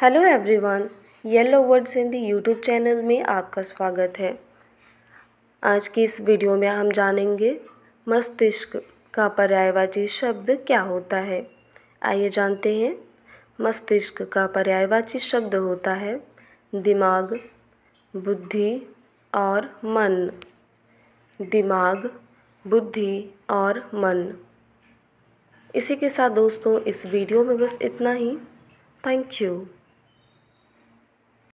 hello everyone yellow words in YouTube channel में आपका स्वागत है आज की इस वीडियो में हम जानेंगे मस्तिष्क का पर्यायवाची शब्द क्या होता है आइए जानते हैं मस्तिष्क का पर्यायवाची शब्द होता है दिमाग बुद्धि और मन दिमाग बुद्धि और मन इसी के साथ दोस्तों इस वीडियो में बस इतना ही थैंक यू